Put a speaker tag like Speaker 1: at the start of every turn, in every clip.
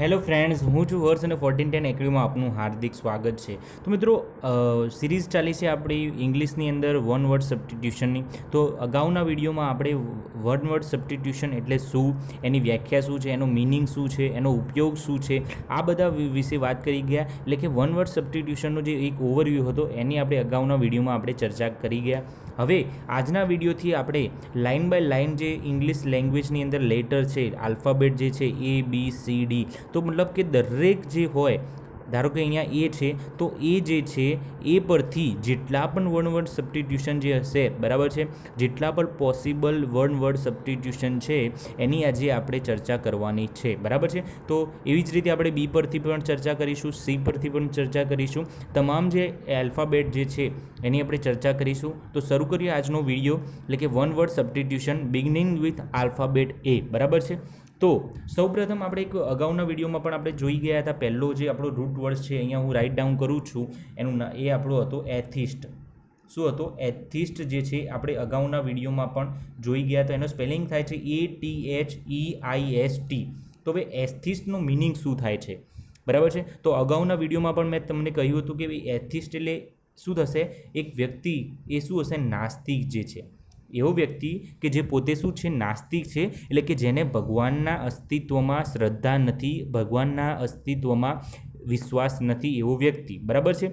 Speaker 1: hello friends હું છું હર્ષ અને ફોર્ટીન ટેન એક્યુમાં આપનું હાર્દિક સ્વાગત છે તો મિત્રો સિરીઝ ચાલી છે આપણી ઇંગ્લિશની અંદર વન વર્ડ સબસ્ટિટ્યુશનની તો અગાઉના વિડીયોમાં આપણે વન વર્ડ સબસ્ટિટ્યુશન એટલે શું એની વ્યાખ્યા શું છે એનો મિનિંગ શું છે એનો ઉપયોગ શું છે આ બધા વિશે વાત કરી ગયા એટલે કે વન વર્ડ સબસ્ટિટ્યુશનનો જે એક ઓવરવ્યૂ હતો એની આપણે અગાઉના વિડીયોમાં આપણે ચર્ચા કરી ગયા હવે આજના વિડીયોથી આપણે લાઇન બાય લાઇન જે ઇંગ્લિશ લેંગ્વેજની અંદર લેટર છે આલ્ફાબેટ જે છે એ બી સી ડી તો મતલબ કે દરેક જે હોય ધારો કે અહીંયા એ છે તો એ જે છે એ પરથી જેટલા પણ વર્ણ વર્ડ સબસ્ટિટ્યુશન જે હશે બરાબર છે જેટલા પણ પોસિબલ વર્ણ વર્ડ સબસ્ટિટ્યુશન છે એની આજે આપણે ચર્ચા કરવાની છે બરાબર છે તો એવી જ રીતે આપણે બી પરથી પણ ચર્ચા કરીશું સી પરથી પણ ચર્ચા કરીશું તમામ જે એલ્ફાબેટ જે છે એની આપણે ચર્ચા કરીશું તો શરૂ કરીએ આજનો વિડીયો એટલે કે one word substitution beginning with alphabet A બરાબર છે તો સૌપ્રથમ આપણે એક અગાઉના વિડીયોમાં પણ આપણે જોઈ ગયા હતા પહેલો જે આપણો રૂટ વર્ડ છે અહીંયા હું રાઇટ ડાઉન કરું છું એનું એ આપણો હતો એથિસ્ટ શું હતો એથિસ્ટ જે છે આપણે અગાઉના વિડીયોમાં પણ જોઈ ગયા હતા એનો સ્પેલિંગ થાય છે A T H E I S T તો હવે એથિસ્ટનું મિનિંગ શું થાય છે બરાબર છે તો અગાઉના વિડીયોમાં પણ મેં તમને કહ્યું હતું કે એથિસ્ટ એટલે શું થશે એક વ્યક્તિ એ શું હશે નાસ્તિક જે છે એવો વ્યક્તિ કે જે પોતે શું છે નાસ્તિક છે એટલે કે જેને ભગવાનના અસ્તિત્વમાં શ્રદ્ધા નથી ભગવાનના અસ્તિત્વમાં વિશ્વાસ નથી એવો વ્યક્તિ બરાબર છે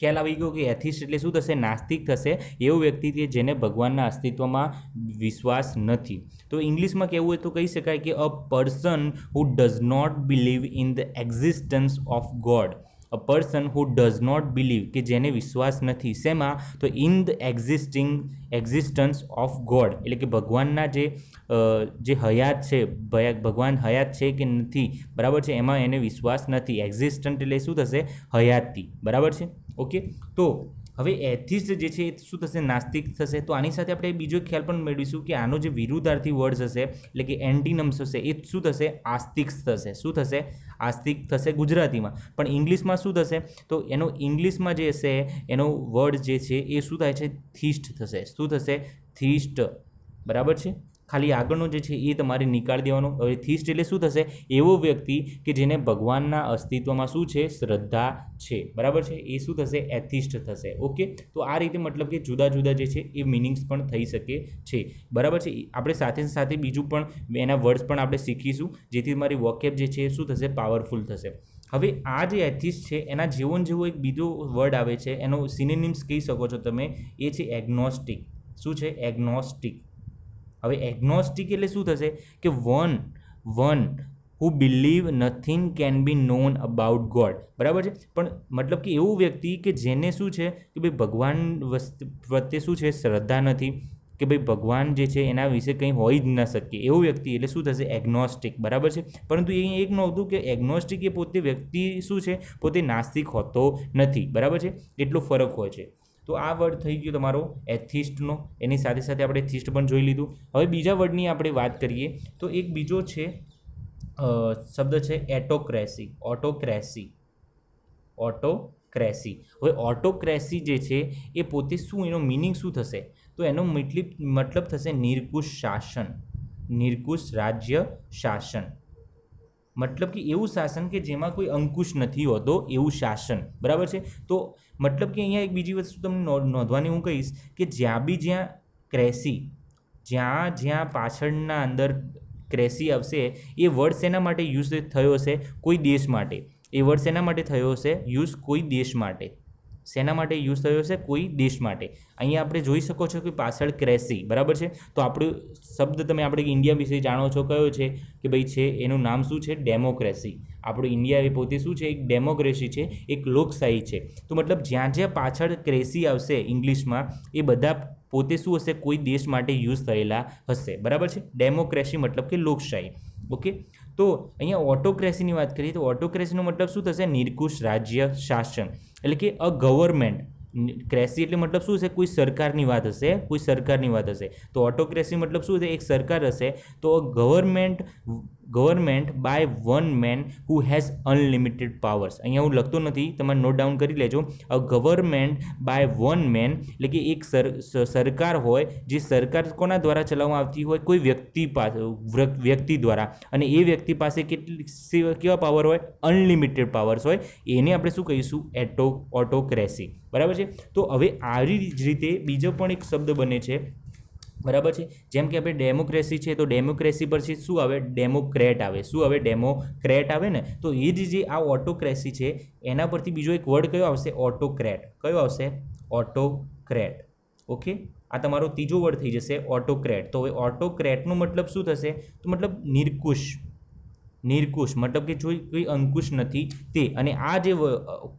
Speaker 1: ખ્યાલ આવી ગયો કે એથિસ્ટ એટલે શું થશે નાસ્તિક થશે એવો વ્યક્તિ કે જેને ભગવાનના અસ્તિત્વમાં વિશ્વાસ નથી તો ઇંગ્લિશમાં કહેવું હોય તો કહી શકાય કે a person who does not believe in the existence of God a person who does not believe કે જેને વિશ્વાસ નથી શેમાં તો in the existing existence of God એટલે કે ભગવાનના જે જે હયાત છે ભગવાન હયાત છે કે નથી બરાબર છે એમાં એને વિશ્વાસ નથી એક્ઝિસ્ટન્ટ એટલે શું થશે હયાતથી બરાબર છે ઓકે તો હવે એથિસ્ટ જે છે એ શું થશે નાસ્તિક થશે તો આની સાથે આપણે બીજો ખ્યાલ પણ મેળવીશું કે આનો જે વિરુદ્ધાર્થી વર્ડ્સ હશે એટલે કે એન્ટીનમ્સ હશે એ શું થશે આસ્તિક થશે શું થશે આસ્તિક થશે ગુજરાતીમાં પણ ઇંગ્લિશમાં શું થશે તો એનો ઇંગ્લિશમાં જે હશે એનો વર્ડ જે છે એ શું થાય છે થિસ્ટ થશે શું થશે થિસ્ટ બરાબર છે ખાલી આગળનું જે છે એ તમારે નીકાળી દેવાનું હવે થિસ્ટ એટલે શું થશે એવો વ્યક્તિ કે જેને ભગવાનના અસ્તિત્વમાં શું છે શ્રદ્ધા છે બરાબર છે એ શું થશે એથિસ્ટ થશે ઓકે તો આ રીતે મતલબ કે જુદા જુદા જે છે એ મિનિંગ્સ પણ થઈ શકે છે બરાબર છે આપણે સાથે સાથે બીજું પણ એના વર્ડ્સ પણ આપણે શીખીશું જેથી મારી વોકેપ જે છે શું થશે પાવરફુલ થશે હવે આ જે એથિસ્ટ છે એના જેવો જેવો એક બીજો વર્ડ આવે છે એનો સિનેનિમ્સ કહી શકો છો તમે એ છે એગ્નોસ્ટિક શું છે એગ્નોસ્ટિક હવે એગ્નોસ્ટિક એટલે શું થશે કે one one who believe nothing can be known about God બરાબર છે પણ મતલબ કે એવું વ્યક્તિ કે જેને શું છે કે ભાઈ ભગવાન પ્રત્યે શું છે શ્રદ્ધા નથી કે ભાઈ ભગવાન જે છે એના વિશે કંઈ હોઈ જ ન શકીએ એવું વ્યક્તિ એટલે શું થશે એગ્નોસ્ટિક બરાબર છે પરંતુ એ એક નહોતું કે એગ્નોસ્ટિક એ પોતે વ્યક્તિ શું છે પોતે નાસ્તિક હોતો નથી બરાબર છે એટલો ફરક હોય છે તો આ વર્ડ થઈ ગયો તમારો એથિસ્ટનો એની સાથે સાથે આપણે થિસ્ટ પણ જોઈ લીધું હવે બીજા વર્ડની આપણે વાત કરીએ તો એક બીજો છે શબ્દ છે એટોક્રેસી ઓટોક્રેસી ઓટોક્રેસી હવે ઓટોક્રેસી જે છે એ પોતે શું એનો મિનિંગ શું થશે તો એનો મતલબ મતલબ થશે નિર્કુશ શાસન નિર્કુશ રાજ્ય શાસન મતલબ કે એવું શાસન કે જેમાં કોઈ અંકુશ નથી હોતો એવું શાસન બરાબર છે તો મતલબ કે અહીંયા એક બીજી વસ્તુ તમને નોંધવાની હું કહીશ કે જ્યાં બી જ્યાં ક્રેસી જ્યાં જ્યાં પાછળના અંદર ક્રેસી આવશે એ વર્ડ શેના માટે યુઝ થયો હશે કોઈ દેશ માટે એ વર્ડ શેના માટે થયો હશે યુઝ કોઈ દેશ માટે શેના માટે યુઝ થયો છે કોઈ દેશ માટે અહીંયા આપણે જોઈ શકો છો કે પાછળ ક્રેસી બરાબર છે તો આપણું શબ્દ તમે આપણે ઇન્ડિયા વિશે જાણો છો કયો છે કે ભાઈ છે એનું નામ શું છે ડેમોક્રેસી આપણું ઇન્ડિયા એ પોતે શું છે એક ડેમોક્રેસી છે એક લોકશાહી છે તો મતલબ જ્યાં જ્યાં પાછળ ક્રેસી આવશે ઇંગ્લિશમાં એ બધા પોતે શું હશે કોઈ દેશ માટે યુઝ થયેલા હશે બરાબર છે ડેમોક્રેસી મતલબ કે લોકશાહી ઓકે તો અહીંયા ઓટોક્રેસીની વાત કરીએ તો ઓટોક્રેસીનો મતલબ શું થશે નિરકુશ રાજ્ય શાસન એટલે કે અ ગવર્મેન્ટ ક્રેસી એટલે મતલબ શું છે કોઈ સરકારની વાત હશે કોઈ સરકારની વાત હશે તો ઓટોક્રેસી મતલબ શું છે એક સરકાર હશે તો a government government by one man who has unlimited powers અહીંયા હું લખતો નથી તમે નોટ ડાઉન કરી લેજો a government by one man એટલે કે એક સરકાર હોય જે સરકાર કોના દ્વારા ચલાવવામાં આવતી હોય કોઈ વ્યક્તિ પાસે વ્યક્તિ દ્વારા અને એ વ્યક્તિ પાસે કેટલી કેવા પાવર હોય અનલિમિટેડ પાવર્સ હોય એને આપણે શું કહીશું એટો ઓટોક્રેસી બરાબર છે તો હવે આવી જ રીતે બીજો પણ એક શબ્દ બને છે બરાબર છે જેમ કે આપણે ડેમોક્રેસી છે તો ડેમોક્રેસી પછી શું આવે ડેમોક્રેટ આવે શું આવે ડેમોક્રેટ આવે ને તો એ જ જે આ ઓટોક્રેસી છે એના પરથી બીજો એક વર્ડ કયો આવશે ઓટોક્રેટ કયો આવશે ઓટોક્રેટ ઓકે આ તમારો ત્રીજો વર્ડ થઈ જશે ઓટોક્રેટ તો હવે ઓટોક્રેટનો મતલબ શું થશે તો મતલબ નિરકુશ નિર્કુશ મતલબ કે જોઈ કોઈ અંકુશ નથી તે અને આ જે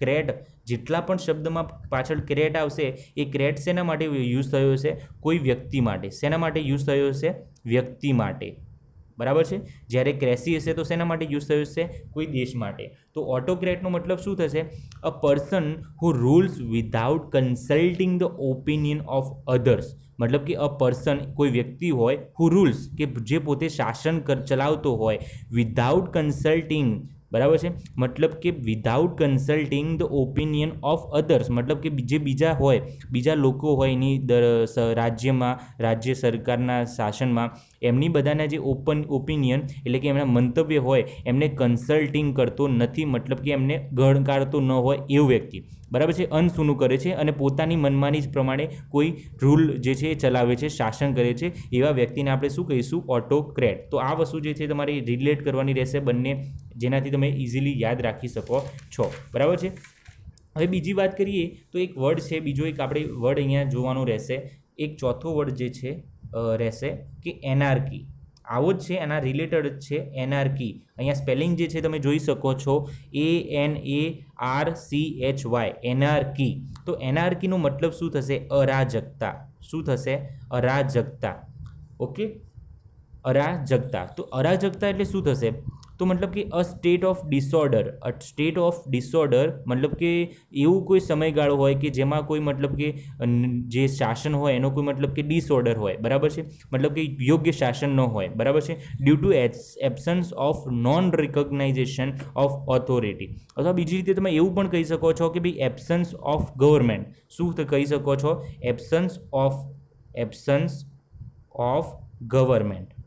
Speaker 1: ક્રેડ જેટલા પણ શબ્દમાં પાછળ ક્રેટ આવશે એ ક્રેટ શેના માટે યુઝ થયો હશે કોઈ વ્યક્તિ માટે શેના માટે યુઝ થયો હશે વ્યક્તિ માટે બરાબર છે જ્યારે ક્રેસી હશે તો શેના માટે યુઝ થયું હશે કોઈ દેશ માટે તો ઓટોક્રેટનો મતલબ શું થશે a person who rules without consulting the opinion of others મતલબ કે અ પર્સન કોઈ વ્યક્તિ હોય હુ રૂલ્સ કે જે પોતે શાસન કર ચલાવતો હોય વિધાઉટ કન્સલ્ટિંગ બરાબર છે મતલબ કે without consulting the opinion of others મતલબ કે જે બીજા હોય બીજા લોકો હોય એની દર રાજ્યમાં રાજ્ય સરકારના શાસનમાં એમની બધાના જે ઓપન ઓપિનિયન એટલે કે એમના મંતવ્ય હોય એમને કન્સલ્ટિંગ કરતો નથી મતલબ કે એમને ગણકારતો ન હોય એવું વ્યક્તિ બરાબર છે અનસૂનું કરે છે અને પોતાની મનમાની જ પ્રમાણે કોઈ રૂલ જે છે એ ચલાવે છે શાસન કરે છે એવા વ્યક્તિને આપણે શું કહીશું ઓટોક્રેટ તો આ વસ્તુ જે છે તમારે રિલેટ કરવાની રહેશે બંને જેનાથી તમે ઇઝીલી યાદ રાખી શકો છો બરાબર છે હવે બીજી વાત કરીએ તો એક વર્ડ છે બીજો એક આપણે વર્ડ અહીંયા જોવાનું રહેશે એક ચોથો વર્ડ જે છે રહેશે કે એનઆરકી આવો જ છે એના રિલેટેડ જ છે એનઆરકી અહીંયા સ્પેલિંગ જે છે તમે જોઈ શકો છો A N A R C H Y anarchy તો એનઆરકીનો મતલબ શું થશે અરાજકતા શું થશે અરાજકતા ઓકે અરાજકતા તો અરાજકતા એટલે શું થશે તો મતલબ કે a state of disorder a state of disorder મતલબ કે એવું કોઈ સમયગાળો હોય કે જેમાં કોઈ મતલબ કે જે શાસન હોય એનો કોઈ મતલબ કે ડિસઓર્ડર હોય બરાબર છે મતલબ કે યોગ્ય શાસન ન હોય બરાબર છે due to absence of non recognition of authority અથવા બીજી રીતે તમે એવું પણ કહી શકો છો કે ભાઈ એબ્સન્સ ઓફ ગવર્મેન્ટ શું કહી શકો છો absence of absence of government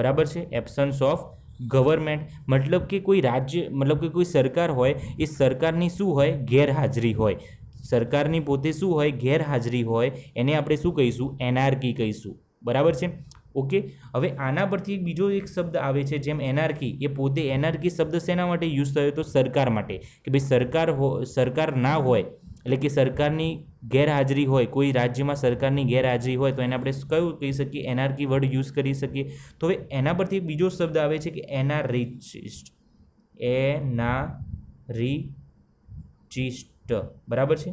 Speaker 1: બરાબર છે એબ્સન્સ ઓફ ગવર્મેન્ટ મતલબ કે કોઈ રાજ્ય મતલબ કે કોઈ સરકાર હોય એ સરકારની શું હોય ગેરહાજરી હોય સરકારની પોતે શું હોય ગેરહાજરી હોય એને આપણે શું કહીશું એનઆરકી કહીશું બરાબર છે ઓકે હવે આના પરથી એક બીજો એક શબ્દ આવે છે જેમ એનઆરકી એ પોતે એનઆરકી શબ્દ શેના માટે યુઝ થયો તો સરકાર માટે કે ભાઈ સરકાર સરકાર ના હોય એટલે કે સરકારની ગેરહાજરી હોય કોઈ રાજ્યમાં સરકારની ગેરહાજરી હોય તો એને આપણે કયું કહી શકીએ એનઆરકી વર્ડ યુઝ કરી શકીએ તો હવે એના પરથી બીજો શબ્દ આવે છે કે રિચિસ્ટ એનારિચિસ્ટ રિચિસ્ટ બરાબર છે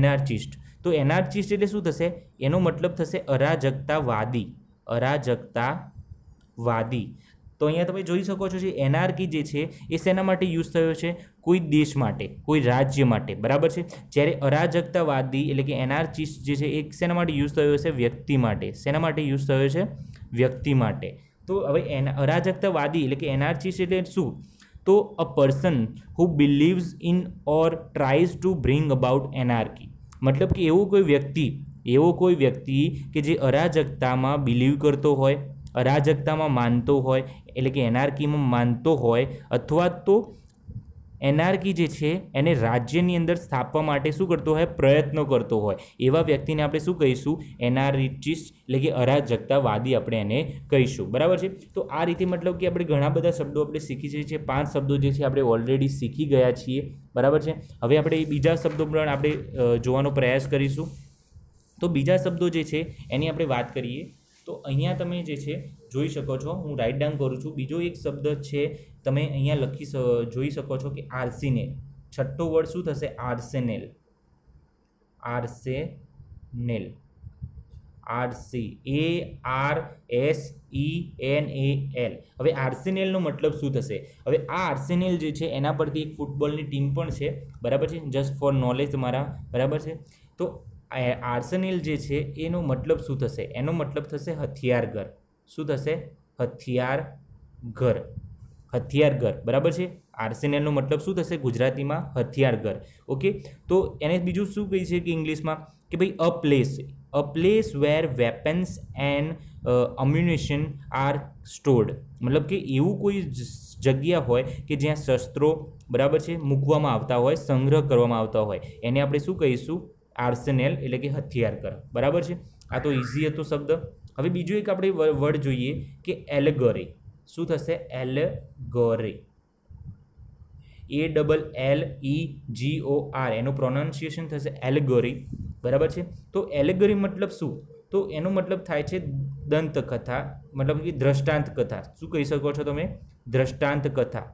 Speaker 1: એનાર્ચિસ્ટ તો એનાર્ચિસ્ટ એટલે શું થશે એનો મતલબ થશે અરાજકતાવાદી અરાજકતાવાદી તો અહીંયા તમે જોઈ શકો છો જે એનઆરકી જે છે એ શેના માટે યુઝ થયો છે કોઈ દેશ માટે કોઈ રાજ્ય માટે બરાબર છે જ્યારે અરાજકતાવાદી એટલે કે એનઆરચીસ જે છે એ શેના માટે યુઝ થયો છે વ્યક્તિ માટે શેના માટે યુઝ થયો છે વ્યક્તિ માટે તો હવે એના અરાજકતાવાદી એટલે કે એનઆરચીસ એટલે શું તો a person who believes in or tries to bring about anarchy મતલબ કે એવો કોઈ વ્યક્તિ એવો કોઈ વ્યક્તિ કે જે અરાજકતામાં બિલીવ કરતો હોય અરાજકતામાં માનતો હોય એટલે કે એનઆરકીમાં માનતો હોય અથવા તો એનઆરકી જે છે એને રાજ્યની અંદર સ્થાપવા માટે શું કરતો હોય પ્રયત્નો કરતો હોય એવા વ્યક્તિને આપણે શું કહીશું એનારિચિસ્ટ એટલે કે અરાજકતાવાદી આપણે એને કહીશું બરાબર છે તો આ રીતે મતલબ કે આપણે ઘણા બધા શબ્દો આપણે શીખી જઈએ છીએ પાંચ શબ્દો જે છે આપણે ઓલરેડી શીખી ગયા છીએ બરાબર છે હવે આપણે બીજા શબ્દો પણ આપણે જોવાનો પ્રયાસ કરીશું તો બીજા શબ્દો જે છે એની આપણે વાત કરીએ તો અહીંયા તમે જે છે જોઈ શકો છો હું રાઇટ ડાઉન કરું છું બીજો એક શબ્દ છે તમે અહીંયા લખી જોઈ શકો છો કે આરસીનેલ છઠ્ઠો વર્ડ શું થશે આર્સેનેલ આર્સેનેલ આરસી A R S E N A L હવે આર્સેનેલનો મતલબ શું થશે હવે આ આર્સેનેલ જે છે એના પરથી એક ફૂટબોલની ટીમ પણ છે બરાબર છે જસ્ટ ફોર નોલેજ તમારા બરાબર છે તો આર્સેનિલ જે છે એનો મતલબ શું થશે એનો મતલબ થશે હથિયારઘર શું થશે હથિયારઘર હથિયારઘર બરાબર છે આર્સેનેલનો મતલબ શું થશે ગુજરાતીમાં હથિયારઘર ઓકે તો એને બીજું શું કહી છે કે ઇંગ્લિશમાં કે ભાઈ a place a place where weapons and ammunition are stored મતલબ કે એવું કોઈ જગ્યા હોય કે જ્યાં શસ્ત્રો બરાબર છે મૂકવામાં આવતા હોય સંગ્રહ કરવામાં આવતા હોય એને આપણે શું કહીશું આર્સેનેલ એટલે કે હથિયાર હથિયારકર બરાબર છે આ તો ઇઝી હતો શબ્દ હવે બીજું એક આપણે વર્ડ જોઈએ કે એલગરી શું થશે allegory A double L E G O R એનું પ્રોનાઉન્સિએશન થશે એલગરી બરાબર છે તો એલેગરી મતલબ શું તો એનો મતલબ થાય છે દંતકથા મતલબ કે દ્રષ્ટાંત કથા શું કહી શકો છો તમે દ્રષ્ટાંત કથા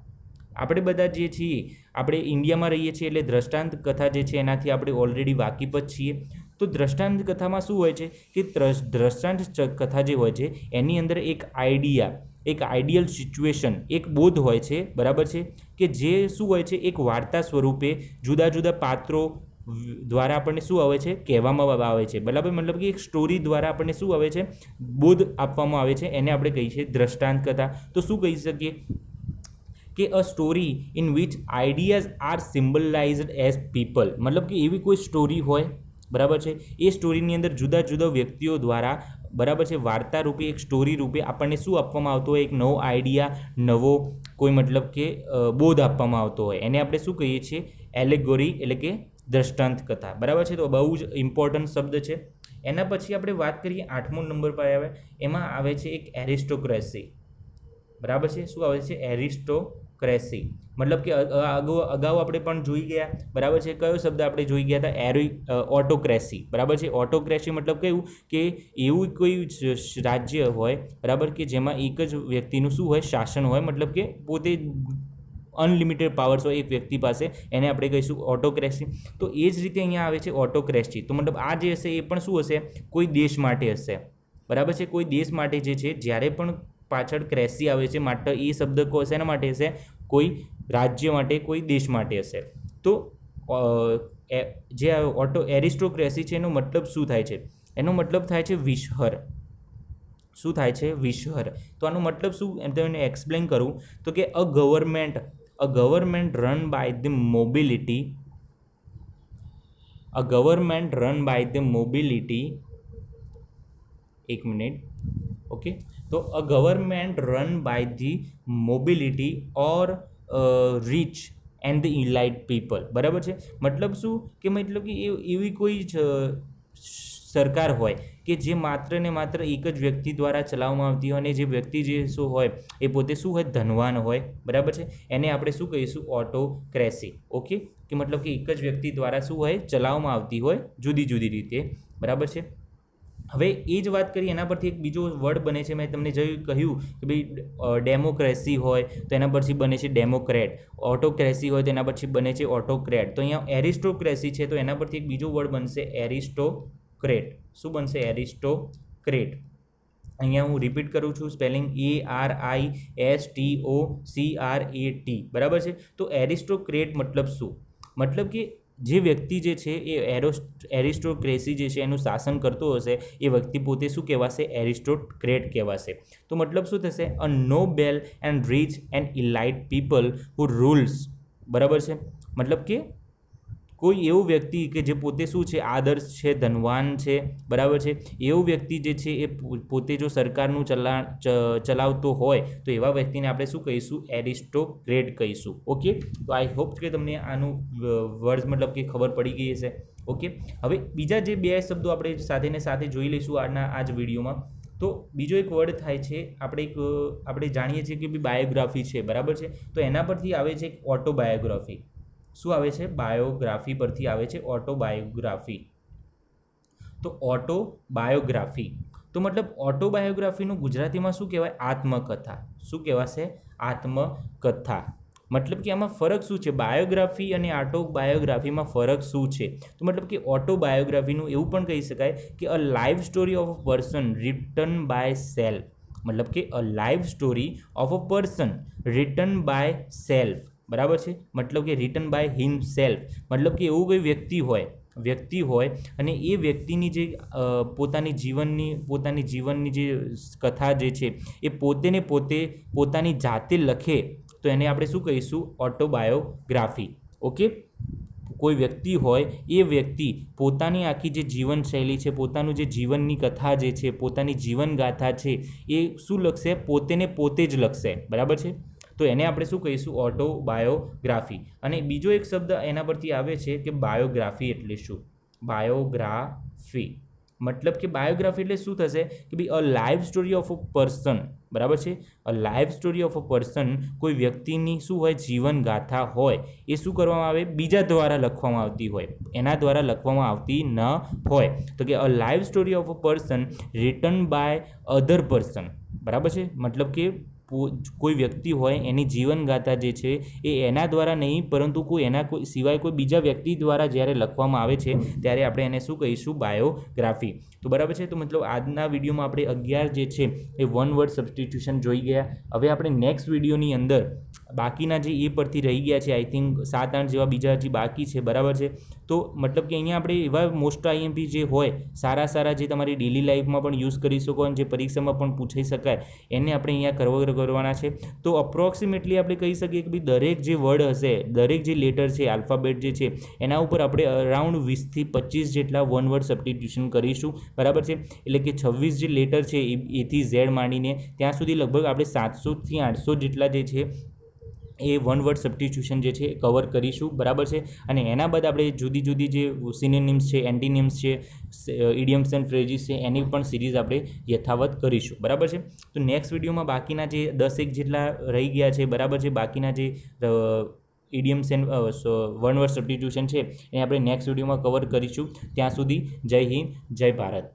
Speaker 1: આપણે બધા જે છીએ આપણે ઇન્ડિયામાં રહીએ છીએ એટલે દ્રષ્ટાંત કથા જે છે એનાથી આપણે ઓલરેડી વાકેફ જ છીએ તો દ્રષ્ટાંત કથામાં શું હોય છે કે દ્રષ્ટાંત કથા જે હોય છે એની અંદર એક આઈડિયા એક આઈડિયલ સિચ્યુએશન એક બોધ હોય છે બરાબર છે કે જે શું હોય છે એક વાર્તા સ્વરૂપે જુદા જુદા પાત્રો દ્વારા આપણને શું આવે છે કહેવામાં આવે છે બરાબર મતલબ કે એક સ્ટોરી દ્વારા આપણને શું આવે છે બોધ આપવામાં આવે છે એને આપણે કહીએ છીએ દ્રષ્ટાંત કથા તો શું કહી શકીએ કે a story in which ideas are symbolized as people મતલબ કે એવી કોઈ સ્ટોરી હોય બરાબર છે એ સ્ટોરીની અંદર જુદા જુદા વ્યક્તિઓ દ્વારા બરાબર છે વાર્તા રૂપે એક સ્ટોરી રૂપે આપણને શું આપવામાં આવતો હોય એક નવો આઈડિયા નવો કોઈ મતલબ કે બોધ આપવામાં આવતો હોય એને આપણે શું કહીએ છીએ એલેગોરી એટલે કે દ્રષ્ટાંત કથા બરાબર છે તો બહુ જ ઇમ્પોર્ટન્ટ શબ્દ છે એના પછી આપણે વાત કરીએ આઠમો નંબર પર આવે એમાં આવે છે એક એરિસ્ટોક્રેસી બરાબર છે શું આવે છે એરિસ્ટો ક્રેસી મતલબ કે અગાઉ અગાઉ આપણે પણ જોઈ ગયા બરાબર છે કયો શબ્દ આપણે જોઈ ગયા હતા એરો ઓટોક્રેસી બરાબર છે ઓટોક્રેસી મતલબ કેવું કે એવું કોઈ રાજ્ય હોય બરાબર કે જેમાં એક જ વ્યક્તિનું શું હોય શાસન હોય મતલબ કે પોતે અનલિમિટેડ પાવર્સ હોય એક વ્યક્તિ પાસે એને આપણે કહીશું ઓટોક્રેસી તો એ જ રીતે અહીંયા આવે છે ઓટોક્રેસી તો મતલબ આ જે હશે એ પણ શું હશે કોઈ દેશ માટે હશે બરાબર છે કોઈ દેશ માટે જે છે જ્યારે પણ પાછળ ક્રેસી આવે છે માટે એ શબ્દ શેના માટે હશે કોઈ રાજ્ય માટે કોઈ દેશ માટે હશે તો જે ઓટો એરિસ્ટોક્રેસી છે એનો મતલબ શું થાય છે એનો મતલબ થાય છે વિશહર શું થાય છે વિશહર તો આનો મતલબ શું એમ તમને એક્સપ્લેન કરું તો કે a government a government run by the mobility a government run by the mobility એક મિનિટ ઓકે તો a government run by the mobility or uh, and the enlightened people બરાબર છે મતલબ શું કે મતલબ કે એવી કોઈ સરકાર હોય કે જે માત્ર ને માત્ર એક જ વ્યક્તિ દ્વારા ચલાવવામાં આવતી હોય અને જે વ્યક્તિ જે શું હોય એ પોતે શું હોય ધનવાન હોય બરાબર છે એને આપણે શું કહીશું ઓટોક્રેસી ઓકે કે મતલબ કે એક જ વ્યક્તિ દ્વારા શું હોય ચલાવવામાં આવતી હોય જુદી જુદી રીતે બરાબર છે હવે એ જ વાત કરીએ એના પરથી એક બીજો વર્ડ બને છે મેં તમને જયું કહ્યું કે ભાઈ ડેમોક્રેસી હોય તો એના પરથી બને છે ડેમોક્રેટ ઓટોક્રેસી હોય તો એના પરથી બને છે ઓટોક્રેટ તો અહીંયા એરિસ્ટોક્રેસી છે તો એના પરથી એક બીજો વર્ડ બનશે એરિસ્ટોક્રેટ શું બનશે એરિસ્ટોક્રેટ અહીંયા હું રિપીટ કરું છું spelling A R I S T O C R A T બરાબર છે તો એરિસ્ટોક્રેટ મતલબ શું મતલબ કે જે વ્યક્તિ જે છે એ એરો એરિસ્ટોક્રેસી જે છે એનું શાસન કરતો હશે એ વ્યક્તિ પોતે શું કહેવાશે એરિસ્ટોક્રેટ કહેવાશે તો મતલબ શું થશે a noble and rich and elite people who rules બરાબર છે મતલબ કે કોઈ એવું વ્યક્તિ કે જે પોતે શું છે આદર્શ છે ધનવાન છે બરાબર છે એવું વ્યક્તિ જે છે એ પોતે જો સરકારનું ચલા ચલાવતો હોય તો એવા વ્યક્તિને આપણે શું કહીશું એરિસ્ટોક્રેટ કહીશું ઓકે તો આઈ હોપ કે તમને આનું વર્ડ મતલબ કે ખબર પડી ગઈ હશે ઓકે હવે બીજા જે બે શબ્દો આપણે સાથેને સાથે જોઈ લઈશું આજના આ જ વિડીયોમાં તો બીજો એક વર્ડ થાય છે આપણે એક આપણે જાણીએ છીએ કે બી બાયોગ્રાફી છે બરાબર છે તો એના પરથી આવે છે એક ઓટોબાયોગ્રાફી શું આવે છે બાયોગ્રાફી પરથી આવે છે ઓટોબાયોગ્રાફી તો ઓટો બાયોગ્રાફી તો મતલબ ઓટોબાયોગ્રાફીનું ગુજરાતીમાં શું કહેવાય આત્મકથા શું કહેવાશે આત્મકથા મતલબ કે આમાં ફરક શું છે બાયોગ્રાફી અને ઓટોબાયોગ્રાફીમાં ફરક શું છે તો મતલબ કે ઓટોબાયોગ્રાફીનું એવું પણ કહી શકાય કે a life story of a person written by self મતલબ કે a life story of a person written by self બરાબર છે મતલબ કે રિટન બાય હિમ સેલ્ફ મતલબ કે એવું કોઈ વ્યક્તિ હોય વ્યક્તિ હોય અને એ વ્યક્તિની જે પોતાની જીવનની પોતાની જીવનની જે કથા જે છે એ પોતેને પોતે પોતાની જાતે લખે તો એને આપણે શું કહીશું ઓટોબાયોગ્રાફી ઓકે કોઈ વ્યક્તિ હોય એ વ્યક્તિ પોતાની આખી જે જીવનશૈલી છે પોતાનું જે જીવનની કથા જે છે પોતાની જીવનગાથા છે એ શું લખશે પોતેને પોતે જ લખશે બરાબર છે તો એને આપણે શું કહીશું ઓટો બાયોગ્રાફી અને બીજો એક શબ્દ એના પરથી આવે છે કે બાયોગ્રાફી એટલે શું બાયોગ્રાફી મતલબ કે બાયોગ્રાફી એટલે શું થશે કે ભાઈ a life story of a person બરાબર છે a life story of a person કોઈ વ્યક્તિની શું હોય જીવનગાથા હોય એ શું કરવામાં આવે બીજા દ્વારા લખવામાં આવતી હોય એના દ્વારા લખવામાં આવતી ન હોય તો કે a life story of a person written by other person બરાબર છે મતલબ કે કોઈ વ્યક્તિ હોય એની જીવનગાથા જે છે એ એના દ્વારા નહીં પરંતુ કોઈ એના કોઈ સિવાય કોઈ બીજા વ્યક્તિ દ્વારા જ્યારે લખવામાં આવે છે ત્યારે આપણે એને શું કહીશું બાયોગ્રાફી તો બરાબર છે તો મતલબ આજના વિડીયોમાં આપણે અગિયાર જે છે એ વન વર્ડ સબસ્ટિટ્યુશન જોઈ ગયા હવે આપણે નેક્સ્ટ વિડીયોની અંદર બાકીના જે એ પરથી રહી ગયા છે આઈ થિંક સાત આઠ જેવા બીજા હજી બાકી છે બરાબર છે તો મતલબ કે અહીંયા આપણે એવા મોસ્ટ આઈએમપી જે હોય સારા સારા જે તમારી ડેલી લાઈફમાં પણ યુઝ કરી શકો અને જે પરીક્ષામાં પણ પૂછાઈ શકાય એને આપણે અહીંયા કવર કરવાના છે તો અપ્રોક્સિમેટલી આપણે કહી શકીએ કે ભાઈ દરેક જે વર્ડ હશે દરેક જે લેટર છે આલ્ફાબેટ જે છે એના ઉપર આપણે અરાઉન્ડ વીસથી પચીસ જેટલા વન વર્ડ સબસ્ટિટ્યુશન કરીશું બરાબર છે એટલે કે છવ્વીસ જે લેટર છે એથી ઝેડ માંડીને ત્યાં સુધી લગભગ આપણે સાતસોથી આઠસો જેટલા જે છે એ વન વર્ડ સબસ્ટિટ્યુશન જે છે કવર કરીશું બરાબર છે અને એના બાદ આપણે જુદી જુદી જે સિનેનિમ્સ છે એન્ટીનિમ્સ છે ઇડિયમ્સ એન્ડ ફ્રેજીસ છે એની પણ સિરીઝ આપણે યથાવત કરીશું બરાબર છે તો નેક્સ્ટ વિડીયોમાં બાકીના જે દસ એક જેટલા રહી ગયા છે બરાબર છે બાકીના જે idioms and one word substitution છે એ આપણે નેક્સ્ટ વિડીયોમાં કવર કરીશું ત્યાં સુધી જય હિન્દ જય ભારત